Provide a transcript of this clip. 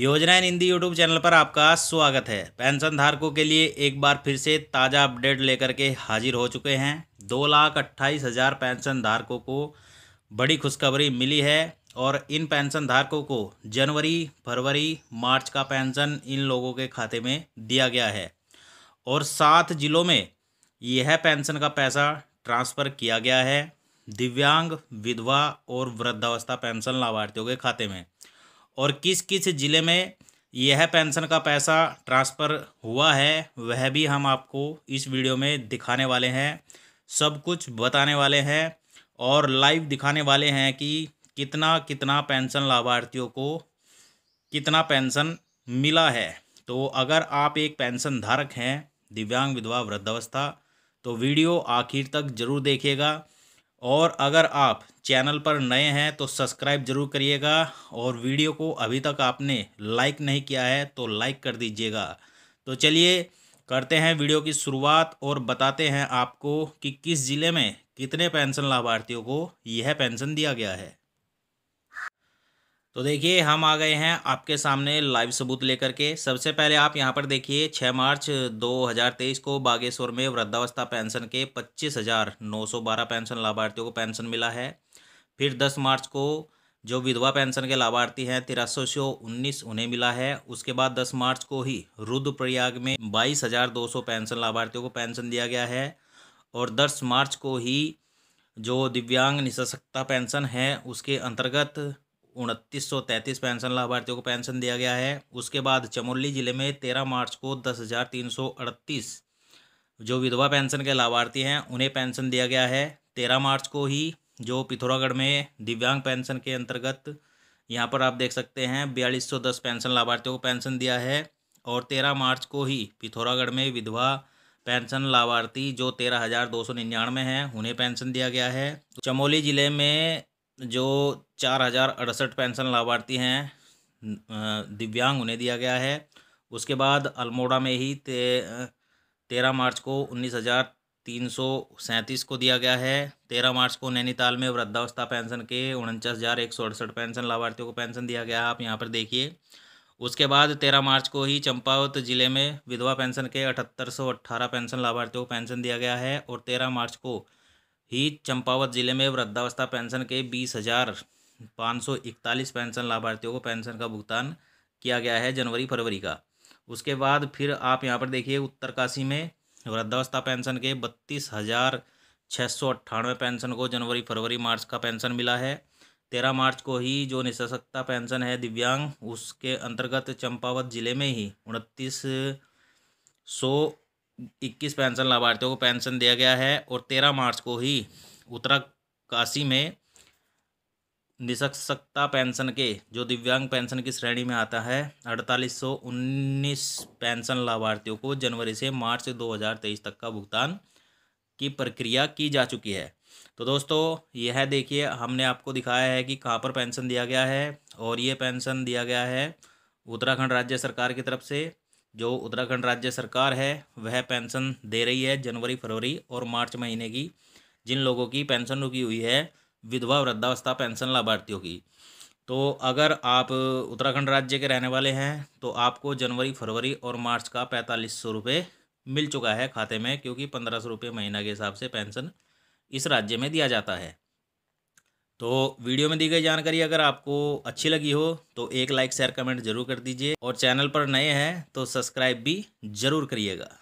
योजना इन Hindi YouTube channel पर आपका स्वागत है पेंशन धारकों के लिए एक बार फिर से ताज़ा अपडेट लेकर के हाजिर हो चुके हैं दो लाख अट्ठाईस हज़ार पेंशन धारकों को बड़ी खुशखबरी मिली है और इन पेंशन धारकों को जनवरी फरवरी मार्च का पेंशन इन लोगों के खाते में दिया गया है और सात जिलों में यह पेंशन का पैसा ट्रांसफ़र किया गया है दिव्यांग विधवा और वृद्धावस्था पेंशन लाभार्थियों के खाते में और किस किस ज़िले में यह पेंशन का पैसा ट्रांसफ़र हुआ है वह भी हम आपको इस वीडियो में दिखाने वाले हैं सब कुछ बताने वाले हैं और लाइव दिखाने वाले हैं कि कितना कितना पेंशन लाभार्थियों को कितना पेंशन मिला है तो अगर आप एक पेंशन धारक हैं दिव्यांग विधवा वृद्धावस्था तो वीडियो आखिर तक ज़रूर देखिएगा और अगर आप चैनल पर नए हैं तो सब्सक्राइब जरूर करिएगा और वीडियो को अभी तक आपने लाइक नहीं किया है तो लाइक कर दीजिएगा तो चलिए करते हैं वीडियो की शुरुआत और बताते हैं आपको कि किस ज़िले में कितने पेंशन लाभार्थियों को यह पेंशन दिया गया है तो देखिए हम आ गए हैं आपके सामने लाइव सबूत लेकर के सबसे पहले आप यहां पर देखिए 6 मार्च 2023 को बागेश्वर में वृद्धावस्था पेंशन के पच्चीस हज़ार नौ सौ बारह पेंशन लाभार्थियों को पेंशन मिला है फिर 10 मार्च को जो विधवा पेंशन के लाभार्थी हैं तिरासी सौ उन्नीस उन्हें मिला है उसके बाद 10 मार्च को ही रुद्रप्रयाग में बाईस हज़ार दो सौ पेंशन लाभार्थियों को पेंशन दिया गया है और दस मार्च को ही जो दिव्यांग निशक्ता पेंशन है उसके अंतर्गत उनतीस सौ तैंतीस पेंशन लाभार्थियों को पेंशन दिया गया है उसके बाद चमोली ज़िले में तेरह मार्च को दस हज़ार तीन सौ अड़तीस जो विधवा पेंशन के लाभार्थी हैं उन्हें पेंशन दिया गया है तेरह मार्च को ही जो पिथौरागढ़ में दिव्यांग पेंशन के अंतर्गत यहाँ पर आप देख सकते हैं बयालीस सौ दस पेंशन लाभार्थियों को पेंशन दिया है और तेरह मार्च को ही पिथौरागढ़ में विधवा पेंशन लाभार्थी जो तेरह हज़ार दो सौ निन्यानवे हैं उन्हें पेंशन दिया गया है चमोली ज़िले में जो चार हज़ार अड़सठ पेंशन लाभार्थी हैं दिव्यांग उन्हें दिया गया है उसके बाद अल्मोड़ा में ही ते तेरह मार्च को उन्नीस हज़ार तीन सौ सैंतीस को दिया गया है तेरह मार्च को नैनीताल में वृद्धावस्था पेंशन के उनचास हज़ार एक सौ अड़सठ पेंशन लाभार्थियों को पेंशन दिया गया है आप यहाँ पर देखिए उसके बाद तेरह मार्च को ही चंपावत जिले में विधवा पेंशन के अठहत्तर सौ अट्ठारह पेंशन लाभार्थियों को पेंशन दिया गया है और तेरह मार्च को ही चंपावत जिले में वृद्धावस्था पेंशन के बीस हजार पाँच सौ इकतालीस पेंशन लाभार्थियों को पेंशन का भुगतान किया गया है जनवरी फरवरी का उसके बाद फिर आप यहाँ पर देखिए उत्तरकाशी में वृद्धावस्था पेंशन के बत्तीस हज़ार छः सौ अट्ठानवे पेंशन को जनवरी फरवरी मार्च का पेंशन मिला है तेरह मार्च को ही जो निशक्ता पेंशन है दिव्यांग उसके अंतर्गत चंपावत जिले में ही उनतीस सौ इक्कीस पेंशन लाभार्थियों को पेंशन दिया गया है और तेरह मार्च को ही काशी में निशक्सता पेंशन के जो दिव्यांग पेंशन की श्रेणी में आता है अड़तालीस सौ उन्नीस पेंशन लाभार्थियों को जनवरी से मार्च 2023 तक का भुगतान की प्रक्रिया की जा चुकी है तो दोस्तों यह देखिए हमने आपको दिखाया है कि कहाँ पर पेंशन दिया गया है और ये पेंशन दिया गया है उत्तराखंड राज्य सरकार की तरफ से जो उत्तराखंड राज्य सरकार है वह पेंशन दे रही है जनवरी फरवरी और मार्च महीने की जिन लोगों की पेंशन रुकी हुई है विधवा वृद्धावस्था पेंशन लाभार्थियों की तो अगर आप उत्तराखंड राज्य के रहने वाले हैं तो आपको जनवरी फरवरी और मार्च का पैंतालीस सौ रुपये मिल चुका है खाते में क्योंकि पंद्रह सौ रुपये महीना के हिसाब से पेंशन इस राज्य में दिया जाता है तो वीडियो में दी गई जानकारी अगर आपको अच्छी लगी हो तो एक लाइक शेयर कमेंट जरूर कर दीजिए और चैनल पर नए हैं तो सब्सक्राइब भी जरूर करिएगा